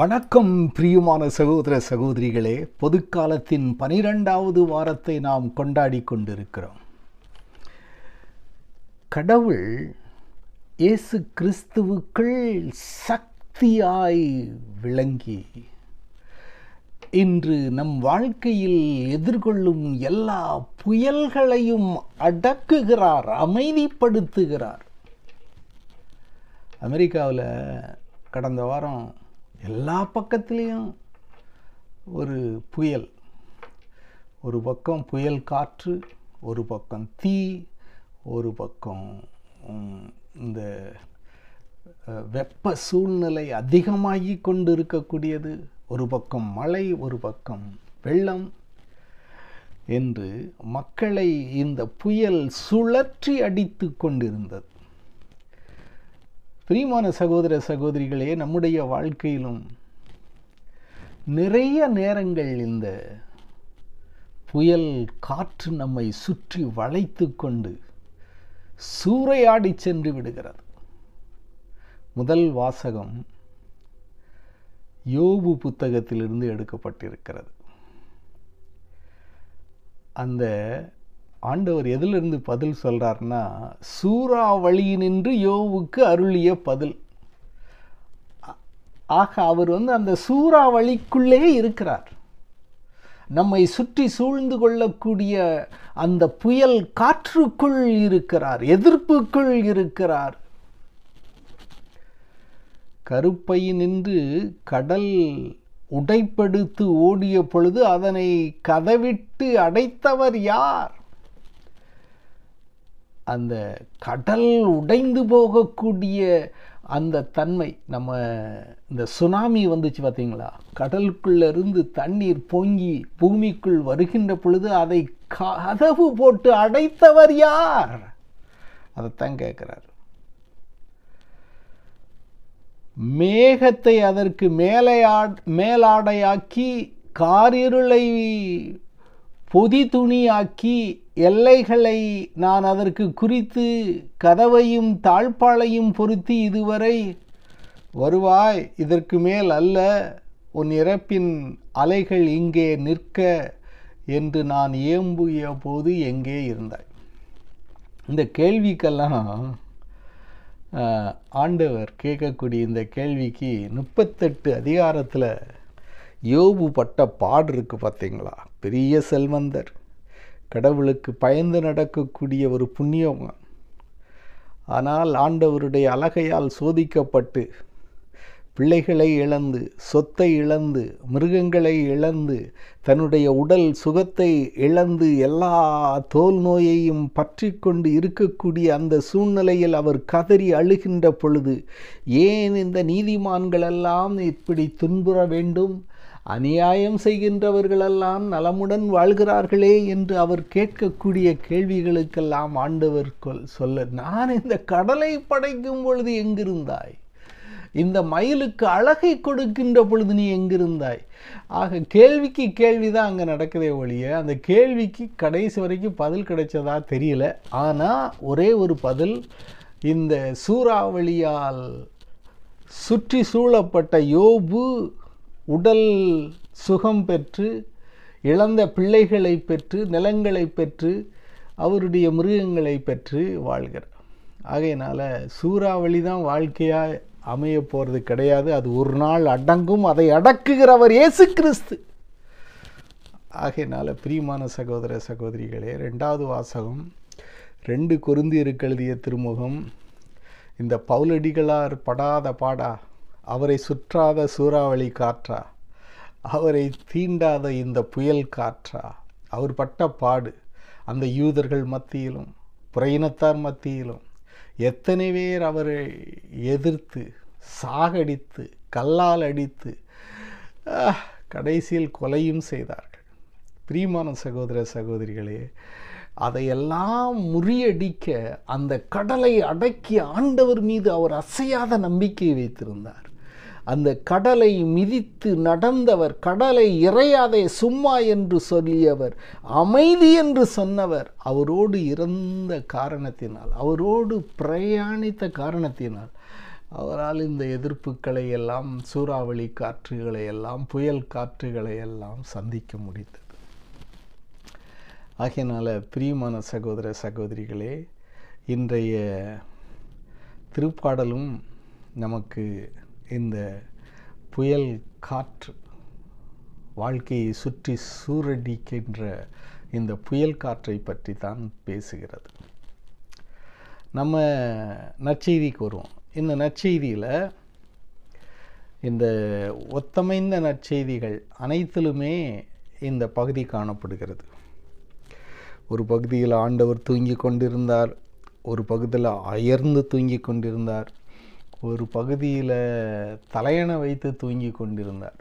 வணக்கம் பிரியுமான சகோதர சகோதரிகளே பொதுக்காலத்தின் பனிரெண்டாவது வாரத்தை நாம் கொண்டாடி கொண்டிருக்கிறோம் கடவுள் இயேசு கிறிஸ்துவுக்குள் சக்தியாய் விளங்கி இன்று நம் வாழ்க்கையில் எதிர்கொள்ளும் எல்லா புயல்களையும் அடக்குகிறார் அமைதிப்படுத்துகிறார் அமெரிக்காவில் கடந்த வாரம் எல்லா பக்கத்துலேயும் ஒரு புயல் ஒரு பக்கம் புயல் காற்று ஒரு பக்கம் தீ ஒரு பக்கம் இந்த வெப்ப சூழ்நிலை அதிகமாகி கொண்டு இருக்கக்கூடியது ஒரு பக்கம் மழை ஒரு பக்கம் வெள்ளம் என்று மக்களை இந்த புயல் சுழற்றி அடித்து கொண்டிருந்தது பிரியமான சகோதர சகோதரிகளே நம்முடைய வாழ்க்கையிலும் நிறைய நேரங்கள் இந்த புயல் காற்று நம்மை சுற்றி வளைத்து கொண்டு சூறையாடி சென்று விடுகிறது முதல் வாசகம் யோபு புத்தகத்திலிருந்து எடுக்கப்பட்டிருக்கிறது அந்த ஆண்டவர் எதிலிருந்து பதில் சொல்கிறாருன்னா சூறாவளியினின்று யோவுக்கு அருளிய பதில் ஆக அவர் வந்து அந்த சூறாவளிக்குள்ளே இருக்கிறார் நம்மை சுற்றி சூழ்ந்து கொள்ளக்கூடிய அந்த புயல் காற்றுக்குள் இருக்கிறார் எதிர்ப்புக்குள் இருக்கிறார் கருப்பை நின்று கடல் உடைப்படுத்து ஓடிய பொழுது அதனை கதவிட்டு அடைத்தவர் யார் அந்த கடல் உடைந்து போகக்கூடிய அந்த தன்மை நம்ம இந்த சுனாமி வந்துச்சு பார்த்தீங்களா கடலுக்குள்ளேருந்து தண்ணீர் பொங்கி பூமிக்குள் வருகின்ற பொழுது அதை கதவு போட்டு அடைத்தவர் யார் அதைத்தான் கேட்குறார் மேகத்தை அதற்கு மேலையா மேலாடையாக்கி காரிருளை பொதி துணியாக்கி எல்லைகளை நான் அதற்கு குறித்து கதவையும் தாழ்பாளையும் பொருத்தி இதுவரை வருவாய் இதற்கு மேல் அல்ல உன் இறப்பின் அலைகள் இங்கே நிற்க என்று நான் ஏம்புய போது எங்கே இருந்தாய் இந்த கேள்விக்கெல்லாம் ஆண்டவர் கேட்கக்கூடிய இந்த கேள்விக்கு முப்பத்தெட்டு அதிகாரத்தில் யோபு பட்ட பாடு இருக்குது பார்த்தீங்களா பெரிய செல்வந்தர் கடவுளுக்கு பயந்து நடக்கக்கூடிய ஒரு புண்ணியம் ஆனால் ஆண்டவருடைய அழகையால் சோதிக்கப்பட்டு பிள்ளைகளை இழந்து சொத்தை இழந்து மிருகங்களை இழந்து தன்னுடைய உடல் சுகத்தை இழந்து எல்லா தோல் நோயையும் பற்றி கொண்டு இருக்கக்கூடிய அந்த சூழ்நிலையில் அவர் கதறி அழுகின்ற பொழுது ஏன் இந்த நீதிமான்களெல்லாம் இப்படி துன்புற வேண்டும் அநியாயம் செய்கின்றவர்களெல்லாம் நலமுடன் வாழ்கிறார்களே என்று அவர் கேட்கக்கூடிய கேள்விகளுக்கெல்லாம் ஆண்டவர் சொல்ல நான் இந்த கடலை படைக்கும் பொழுது எங்கிருந்தாய் இந்த மயிலுக்கு அழகை கொடுக்கின்ற பொழுது நீ எங்கிருந்தாய் ஆக கேள்விக்கு கேள்வி தான் அங்கே நடக்குதே ஒழிய அந்த கேள்விக்கு கடைசி வரைக்கும் பதில் கிடைச்சதா தெரியல ஆனால் ஒரே ஒரு பதில் இந்த சூறாவளியால் சுற்றி சூழப்பட்ட யோபு உடல் சுகம் பெற்று இழந்த பிள்ளைகளை பெற்று நிலங்களை பெற்று அவருடைய மிருகங்களை பெற்று வாழ்கிறார் ஆகையினால் சூறாவளி தான் வாழ்க்கையாக அமைய போகிறது கிடையாது அது ஒரு நாள் அடங்கும் அதை அடக்குகிறவர் இயேசு கிறிஸ்து ஆகையினால் பிரியமான சகோதர சகோதரிகளே ரெண்டாவது வாசகம் ரெண்டு கொருந்தியருக்கு எழுதிய திருமுகம் இந்த பவுலடிகளார் படாத பாடா அவரை சுற்றாத சூறாவளி காற்றா அவரை தீண்டாத இந்த புயல் காற்றா அவர் பட்ட பாடு அந்த யூதர்கள் மத்தியிலும் புறையினத்தார் மத்தியிலும் எத்தனை பேர் அவரை எதிர்த்து சாகடித்து கல்லால் அடித்து கடைசியில் கொலையும் செய்தார்கள் பிரிமான சகோதர சகோதரிகளே அதையெல்லாம் முறியடிக்க அந்த கடலை அடக்கி ஆண்டவர் மீது அவர் அசையாத நம்பிக்கை வைத்திருந்தார் அந்த கடலை மிதித்து நடந்தவர் கடலை இறையாதே சும்மா என்று சொல்லியவர் அமைதி என்று சொன்னவர் அவரோடு இறந்த காரணத்தினால் அவரோடு பிரயாணித்த காரணத்தினால் அவரால் இந்த எதிர்ப்புகளை எல்லாம் சூறாவளி காற்றுகளை எல்லாம் புயல் காற்றுகளை எல்லாம் சந்திக்க முடிந்தது ஆகையினால் பிரியமான சகோதர சகோதரிகளே இன்றைய திருப்பாடலும் நமக்கு இந்த புயல் காற்று வாழ்க்கையை சுற்றி சூரடிக்கின்ற இந்த புயல் காற்றை பற்றி தான் பேசுகிறது நம்ம நற்செய்திக்கு வருவோம் இந்த நற்செய்தியில் இந்த ஒத்தமைந்த நற்செய்திகள் அனைத்திலுமே இந்த பகுதி காணப்படுகிறது ஒரு பகுதியில் ஆண்டவர் தூங்கி கொண்டிருந்தார் ஒரு பகுதியில் அயர்ந்து தூங்கி கொண்டிருந்தார் ஒரு பகுதியில் தலையணை வைத்து தூங்கி கொண்டிருந்தார்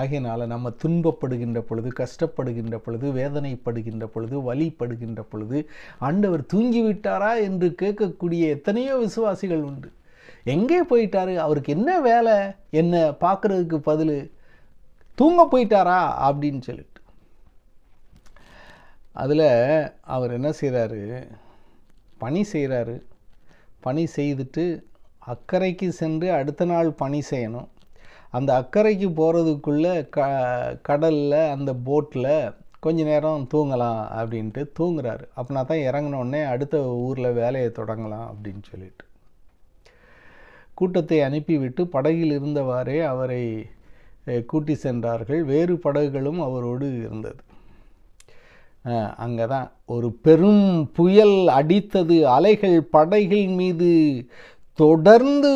ஆகையினால் நம்ம துன்பப்படுகின்ற பொழுது கஷ்டப்படுகின்ற பொழுது வேதனைப்படுகின்ற பொழுது வலிப்படுகின்ற பொழுது ஆண்டவர் தூங்கிவிட்டாரா என்று கேட்கக்கூடிய எத்தனையோ விசுவாசிகள் உண்டு எங்கே போயிட்டார் அவருக்கு என்ன வேலை என்ன பார்க்குறதுக்கு பதில் தூங்க போயிட்டாரா அப்படின்னு சொல்லிட்டு அதில் அவர் என்ன செய்கிறாரு பணி செய்கிறாரு பணி செய்துட்டு அக்கறைக்கு சென்று அடுத்த நாள் பணி செய்யணும் அந்த அக்கறைக்கு போகிறதுக்குள்ளே க கடலில் அந்த போட்டில் கொஞ்ச நேரம் தூங்கலாம் அப்படின்ட்டு தூங்குறாரு அப்படின்னா தான் இறங்கினோடனே அடுத்த ஊரில் வேலையை தொடங்கலாம் அப்படின்னு சொல்லிட்டு கூட்டத்தை அனுப்பிவிட்டு படகில் இருந்தவாறே அவரை கூட்டி சென்றார்கள் வேறு படகுகளும் அவரோடு இருந்தது அங்கே தான் ஒரு பெரும் புயல் அடித்தது அலைகள் படைகள் மீது தொடர்ந்து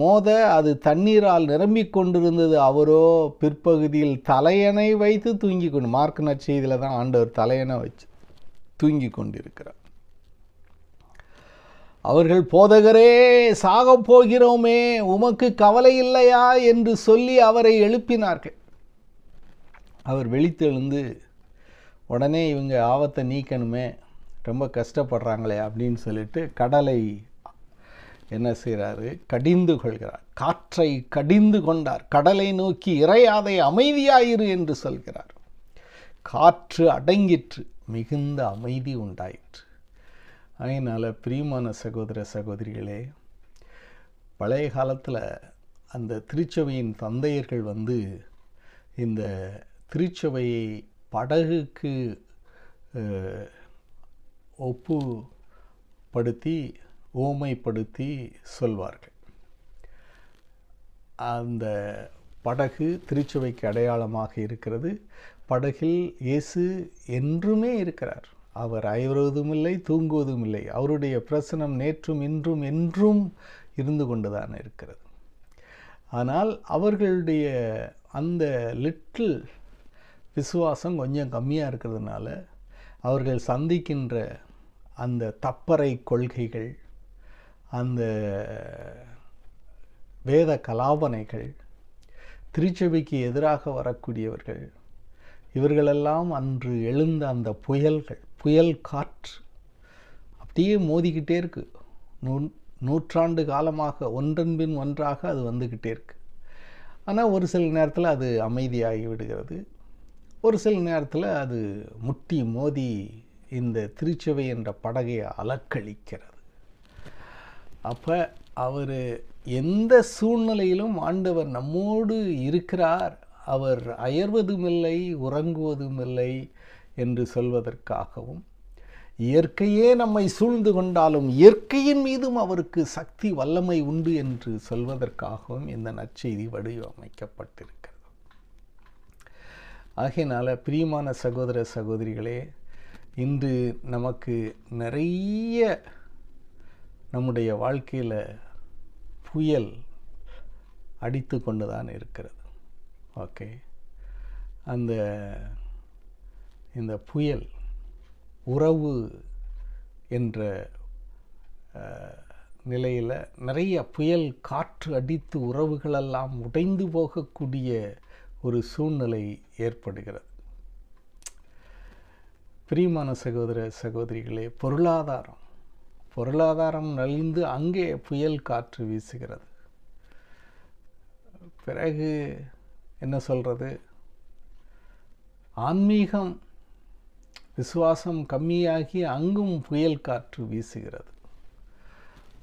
மோத அது தண்ணீரால் நிரம்பி கொண்டிருந்தது அவரோ பிற்பகுதியில் தலையணை வைத்து தூங்கி கொண்டு மார்க் நற்செய்தியில் தான் ஆண்டவர் தலையணை வச்சு தூங்கி கொண்டிருக்கிறார் அவர்கள் போதகரே சாகப் போகிறோமே உமக்கு கவலை இல்லையா என்று சொல்லி அவரை எழுப்பினார்கள் அவர் வெளித்தெழுந்து உடனே இவங்க ஆபத்தை நீக்கணுமே ரொம்ப கஷ்டப்படுறாங்களே அப்படின்னு சொல்லிட்டு கடலை என்ன செய்கிறாரு கடிந்து கொள்கிறார் காற்றை கடிந்து கொண்டார் கடலை நோக்கி இறையாதை அமைதியாயிரு என்று சொல்கிறார் காற்று அடங்கிற்று மிகுந்த அமைதி உண்டாயிற்று அதனால் பிரியமான சகோதர சகோதரிகளே பழைய காலத்தில் அந்த திருச்சபையின் தந்தையர்கள் வந்து இந்த திருச்சபையை படகுக்கு ஒப்புப்படுத்தி ஓமைப்படுத்தி சொல்வார்கள் அந்த படகு திருச்சுவைக்கு அடையாளமாக இருக்கிறது படகில் இயேசு என்றுமே இருக்கிறார் அவர் அயவுறுவதும் இல்லை தூங்குவதும் இல்லை அவருடைய பிரசனம் நேற்றும் இன்றும் என்றும் இருந்து கொண்டுதான் இருக்கிறது ஆனால் அவர்களுடைய அந்த லிட்டில் விசுவாசம் கொஞ்சம் கம்மியாக இருக்கிறதுனால அவர்கள் சந்திக்கின்ற அந்த தப்பறை கொள்கைகள் அந்த வேத கலாபனைகள் திருச்சபைக்கு எதிராக வரக்கூடியவர்கள் இவர்களெல்லாம் அன்று எழுந்த அந்த புயல்கள் புயல் காற்று அப்படியே மோதிக்கிட்டே இருக்கு நூ நூற்றாண்டு காலமாக ஒன்றன்பின் ஒன்றாக அது வந்துக்கிட்டே இருக்குது ஆனால் ஒரு சில நேரத்தில் அது அமைதியாகி விடுகிறது ஒரு சில நேரத்தில் அது முட்டி மோதி இந்த திருச்சபை என்ற படகையை அலக்கழிக்கிறது அப்போ அவர் எந்த சூழ்நிலையிலும் ஆண்டவர் நம்மோடு இருக்கிறார் அவர் அயர்வதுமில்லை உறங்குவதுமில்லை என்று சொல்வதற்காகவும் இயற்கையே நம்மை சூழ்ந்து கொண்டாலும் இயற்கையின் மீதும் அவருக்கு சக்தி வல்லமை உண்டு என்று சொல்வதற்காகவும் இந்த நற்செய்தி வடிவமைக்கப்பட்டிருக்கிறது ஆகையினால் பிரியமான சகோதர சகோதரிகளே இன்று நமக்கு நிறைய நம்முடைய வாழ்க்கையில் புயல் அடித்து கொண்டு தான் இருக்கிறது ஓகே அந்த இந்த புயல் உறவு என்ற நிலையில் நிறைய புயல் காற்று அடித்து உறவுகளெல்லாம் உடைந்து போகக்கூடிய ஒரு சூழ்நிலை ஏற்படுகிறது பிரியமான சகோதர சகோதரிகளே பொருளாதாரம் பொருளாதாரம் நலிந்து அங்கே புயல் காற்று வீசுகிறது பிறகு என்ன சொல்கிறது ஆன்மீகம் விசுவாசம் கம்மியாகி அங்கும் புயல் காற்று வீசுகிறது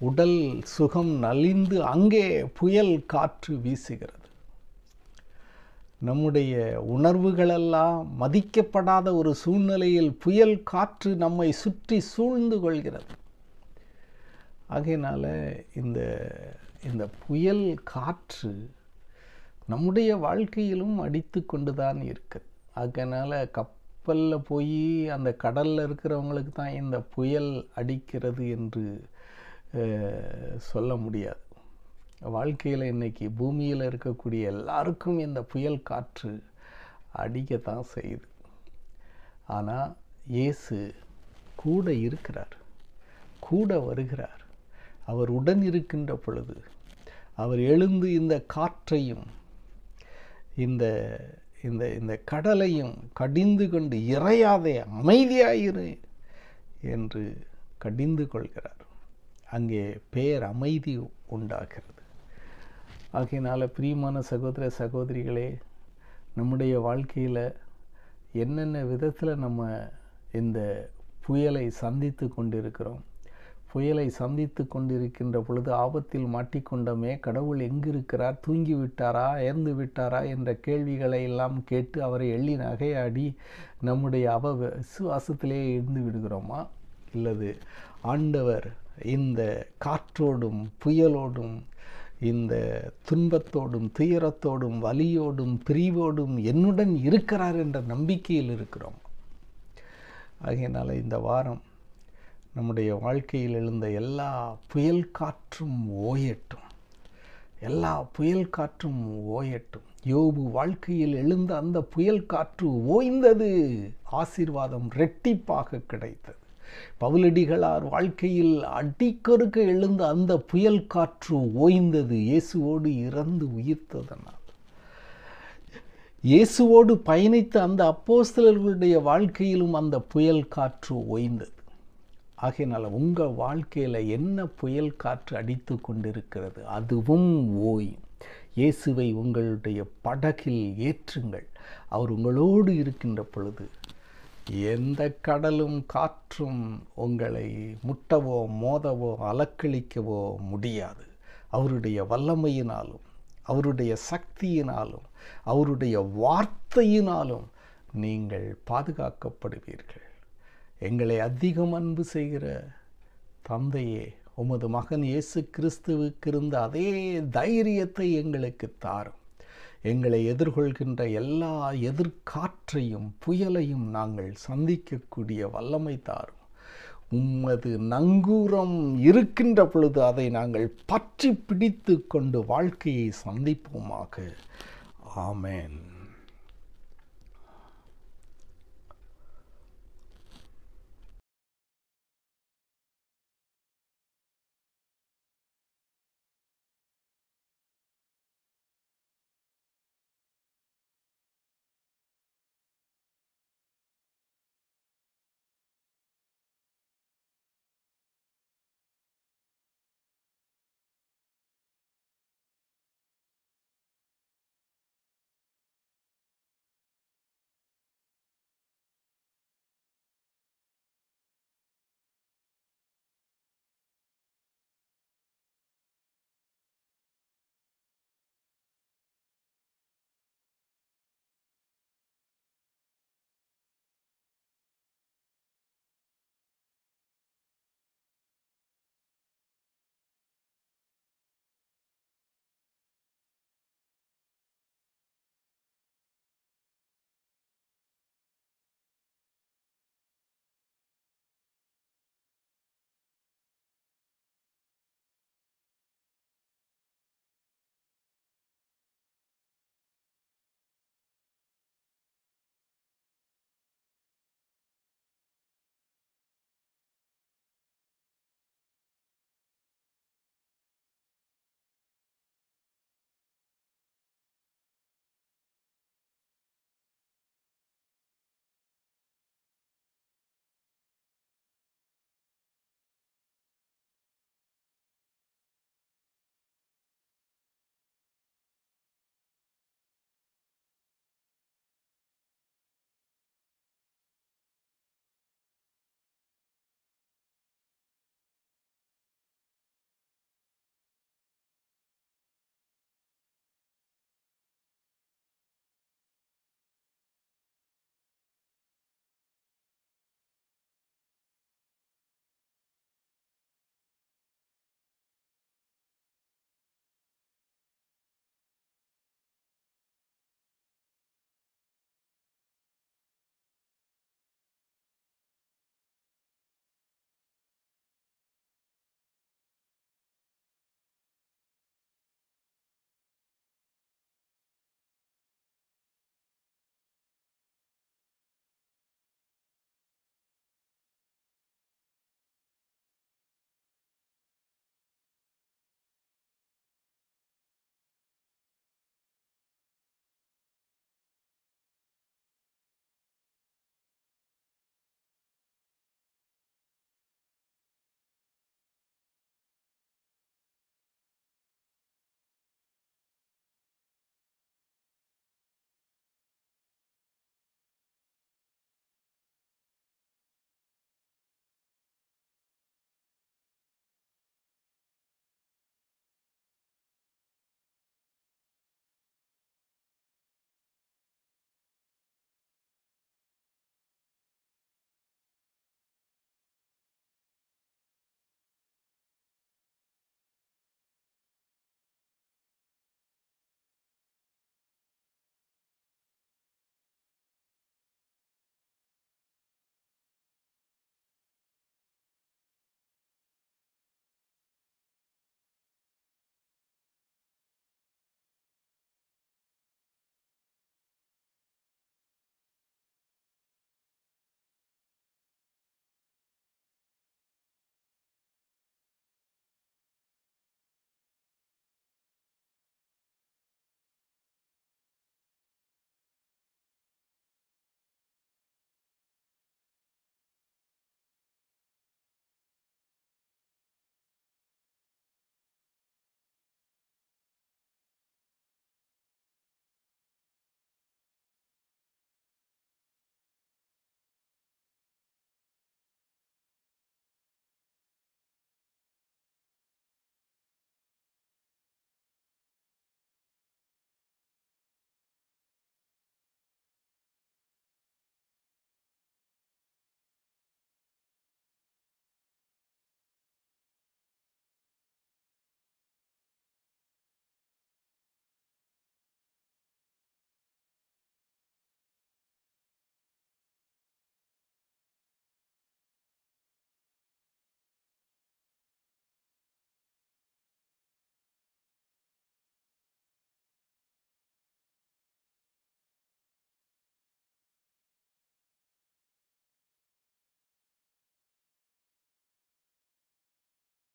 உடல் சுகம் நலிந்து அங்கே புயல் காற்று வீசுகிறது நம்முடைய உணர்வுகளெல்லாம் மதிக்கப்படாத ஒரு சூழ்நிலையில் புயல் காற்று நம்மை சுற்றி சூழ்ந்து கொள்கிறது ஆகையினால் இந்த இந்த புயல் காற்று நம்முடைய வாழ்க்கையிலும் அடித்து கொண்டு தான் இருக்குது அதனால் கப்பலில் போய் அந்த கடலில் இருக்கிறவங்களுக்கு தான் இந்த புயல் அடிக்கிறது என்று சொல்ல முடியாது வாழ்க்கையில் இன்றைக்கி பூமியில் இருக்கக்கூடிய எல்லாருக்கும் இந்த புயல் காற்று அடிக்கத்தான் செய்யுது ஆனால் இயேசு கூட இருக்கிறார் கூட வருகிறார் அவர் உடன் இருக்கின்ற பொழுது அவர் எழுந்து இந்த காற்றையும் இந்த இந்த இந்த கடலையும் கடிந்து கொண்டு இறையாதே அமைதியாயிரு என்று கடிந்து கொள்கிறார் அங்கே பேர் அமைதி உண்டாகிறது ஆகையினால் பிரியமான சகோதர சகோதரிகளே நம்முடைய வாழ்க்கையில் என்னென்ன விதத்தில் நம்ம இந்த புயலை சந்தித்து கொண்டிருக்கிறோம் புயலை சந்தித்து கொண்டிருக்கின்ற பொழுது ஆபத்தில் மாட்டிக்கொண்டோமே கடவுள் எங்கிருக்கிறார் தூங்கி விட்டாரா விட்டாரா என்ற கேள்விகளை எல்லாம் கேட்டு அவரை எள்ளி நகையாடி நம்முடைய அவ விசுவாசத்திலேயே இருந்து விடுகிறோமா இல்லது ஆண்டவர் இந்த காற்றோடும் புயலோடும் இந்த துன்பத்தோடும் துயரத்தோடும் வலியோடும் பிரிவோடும் என்னுடன் இருக்கிறார் என்ற நம்பிக்கையில் இருக்கிறோம் ஆகையினால் இந்த வாரம் நம்முடைய வாழ்க்கையில் எழுந்த எல்லா புயல் காற்றும் ஓயட்டும் எல்லா புயல் காற்றும் ஓயட்டும் யோபு வாழ்க்கையில் எழுந்த அந்த புயல் காற்று ஓய்ந்தது ஆசீர்வாதம் ரெட்டிப்பாக கிடைத்தது பவுலடிகளார் வாழ்க்கையில் அடிக்கொருக்க எழுந்த அந்த புயல் காற்று ஓய்ந்தது இயேசுவோடு இறந்து உயிர்த்ததனால் இயேசுவோடு பயணித்த அந்த அப்போஸ்தலர்களுடைய வாழ்க்கையிலும் அந்த புயல் காற்று ஓய்ந்தது ஆகையினால் உங்கள் வாழ்க்கையில் என்ன புயல் காற்று அடித்து கொண்டிருக்கிறது அதுவும் ஓய் இயேசுவை உங்களுடைய படகில் ஏற்றுங்கள் அவர் உங்களோடு இருக்கின்ற பொழுது எந்த கடலும் காற்றும் உங்களை முட்டவோ மோதவோ அலக்களிக்கவோ முடியாது அவருடைய வல்லமையினாலும் அவருடைய சக்தியினாலும் அவருடைய வார்த்தையினாலும் நீங்கள் பாதுகாக்கப்படுவீர்கள் எங்களை அதிகம் அன்பு செய்கிற தந்தையே உமது மகன் இயேசு கிறிஸ்துவுக்கு இருந்த அதே தைரியத்தை எங்களுக்கு தாரும் எங்களை எதிர்கொள்கின்ற எல்லா எதிர்காற்றையும் புயலையும் நாங்கள் சந்திக்கக்கூடிய வல்லமை தாரும் உம்மது நங்கூரம் இருக்கின்ற பொழுது அதை நாங்கள் பற்றி பிடித்து கொண்டு வாழ்க்கையை சந்திப்போமாக ஆமேன்